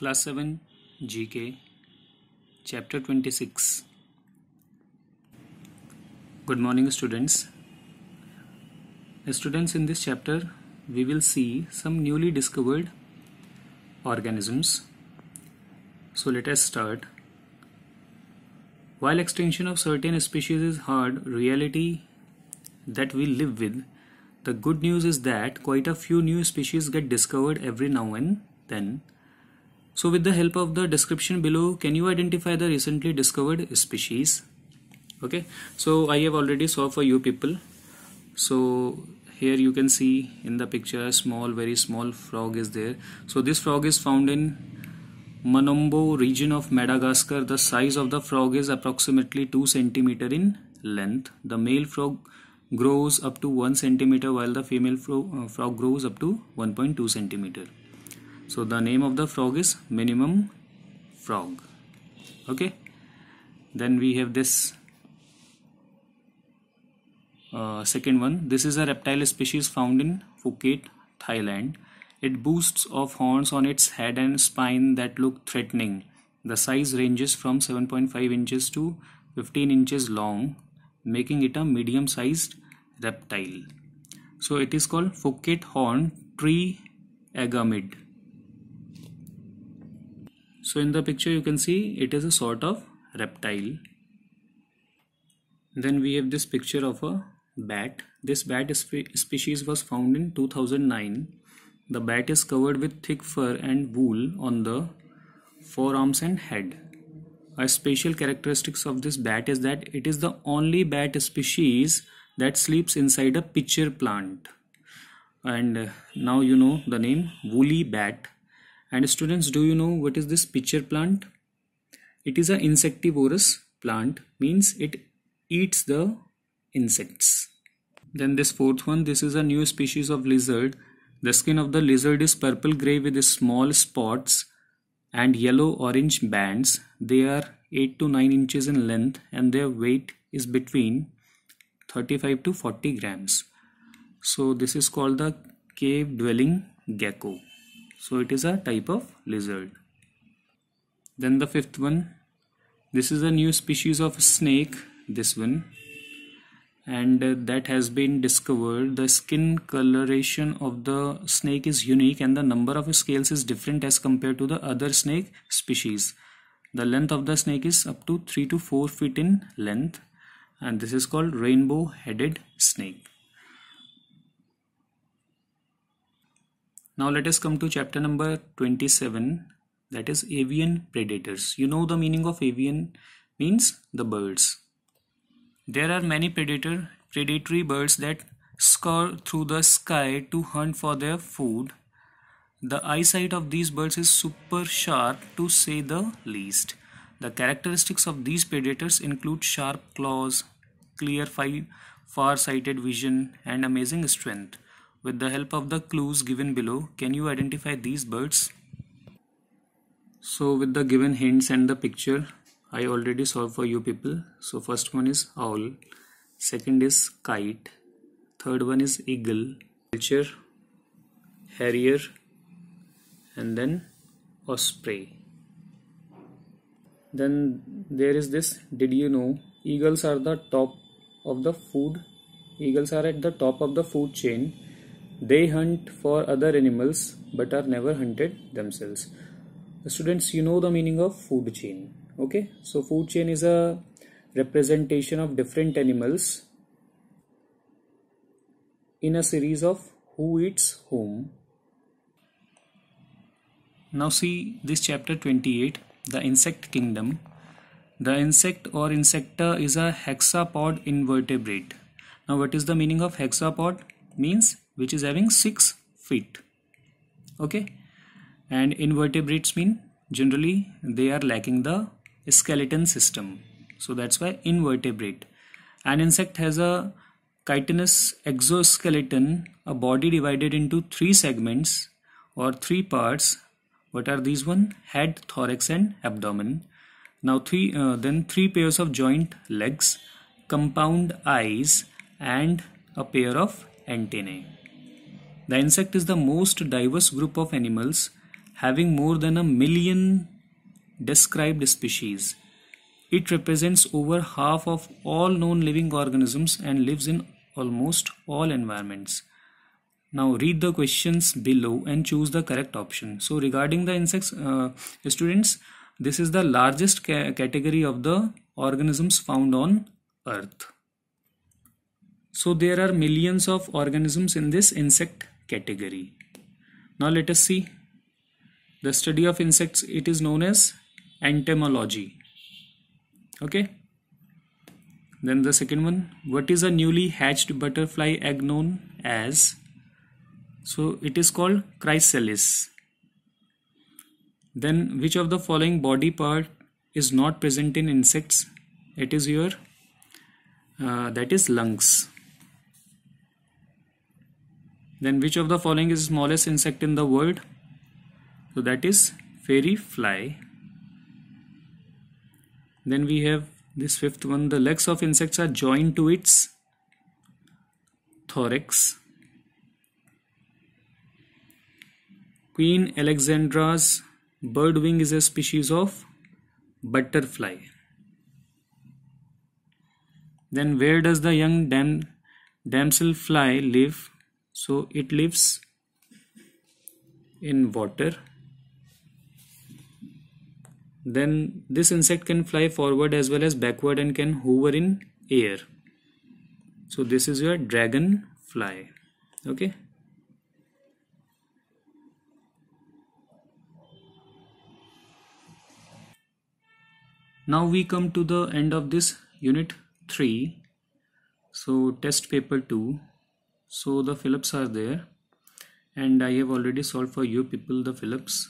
class 7 GK chapter 26 good morning students students in this chapter we will see some newly discovered organisms so let us start while extinction of certain species is hard reality that we live with the good news is that quite a few new species get discovered every now and then so with the help of the description below, can you identify the recently discovered species? Okay, so I have already saw for you people. So here you can see in the picture a small, very small frog is there. So this frog is found in Manombo region of Madagascar. The size of the frog is approximately 2 centimeter in length. The male frog grows up to 1 centimeter while the female uh, frog grows up to 1.2 centimeter so the name of the frog is minimum frog okay then we have this uh, second one this is a reptile species found in Phuket Thailand it boosts of horns on its head and spine that look threatening the size ranges from 7.5 inches to 15 inches long making it a medium sized reptile so it is called Phuket horn tree agamid so in the picture you can see it is a sort of reptile. Then we have this picture of a bat. This bat spe species was found in 2009. The bat is covered with thick fur and wool on the forearms and head. A special characteristics of this bat is that it is the only bat species that sleeps inside a pitcher plant. And now you know the name woolly bat and students do you know what is this pitcher plant it is an insectivorous plant means it eats the insects then this fourth one this is a new species of lizard the skin of the lizard is purple gray with small spots and yellow orange bands they are 8 to 9 inches in length and their weight is between 35 to 40 grams so this is called the cave dwelling gecko so it is a type of lizard. Then the fifth one. This is a new species of snake. This one. And uh, that has been discovered. The skin coloration of the snake is unique and the number of scales is different as compared to the other snake species. The length of the snake is up to 3 to 4 feet in length and this is called rainbow headed snake. Now let us come to chapter number 27 that is avian predators. You know the meaning of avian means the birds. There are many predator predatory birds that scour through the sky to hunt for their food. The eyesight of these birds is super sharp to say the least. The characteristics of these predators include sharp claws, clear far-sighted vision and amazing strength. With the help of the clues given below, can you identify these birds? So with the given hints and the picture, I already solved for you people. So first one is owl, second is kite, third one is eagle, vulture, harrier and then osprey. Then there is this did you know eagles are the top of the food eagles are at the top of the food chain they hunt for other animals but are never hunted themselves. students, you know the meaning of food chain. Okay, so food chain is a representation of different animals in a series of who eats whom. Now see this chapter 28, the insect kingdom. The insect or insecta is a hexapod invertebrate. Now what is the meaning of hexapod? Means which is having 6 feet okay and invertebrates mean generally they are lacking the skeleton system so that's why invertebrate an insect has a chitinous exoskeleton a body divided into three segments or three parts what are these one head thorax and abdomen now three uh, then three pairs of joint legs compound eyes and a pair of antennae the insect is the most diverse group of animals having more than a million described species. It represents over half of all known living organisms and lives in almost all environments. Now read the questions below and choose the correct option. So regarding the insects uh, students, this is the largest ca category of the organisms found on earth. So there are millions of organisms in this insect category. Now let us see the study of insects it is known as entomology. Okay. Then the second one what is a newly hatched butterfly egg known as? So it is called chrysalis. Then which of the following body part is not present in insects? It is your uh, that is lungs then which of the following is smallest insect in the world? So that is fairy fly. Then we have this fifth one. The legs of insects are joined to its thorax. Queen Alexandra's birdwing is a species of butterfly. Then where does the young dam fly live? so it lives in water then this insect can fly forward as well as backward and can hover in air so this is your dragon fly okay now we come to the end of this unit 3 so test paper 2 so the Phillips are there and I have already solved for you people the Phillips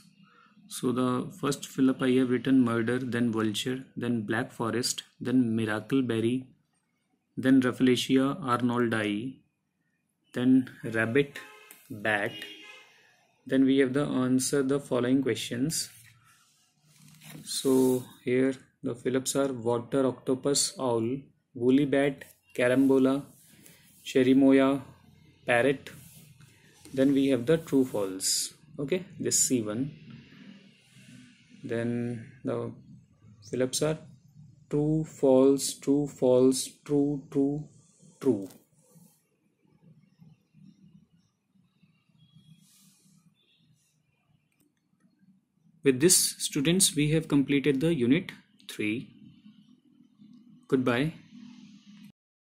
so the first Phillip I have written murder then vulture then black forest then miracle berry then Rafflesia arnoldi then rabbit bat then we have the answer the following questions so here the Phillips are water octopus owl woolly bat carambola cherimoya parrot then we have the true false okay this c1 then the fill are true false true false true true true with this students we have completed the unit 3 goodbye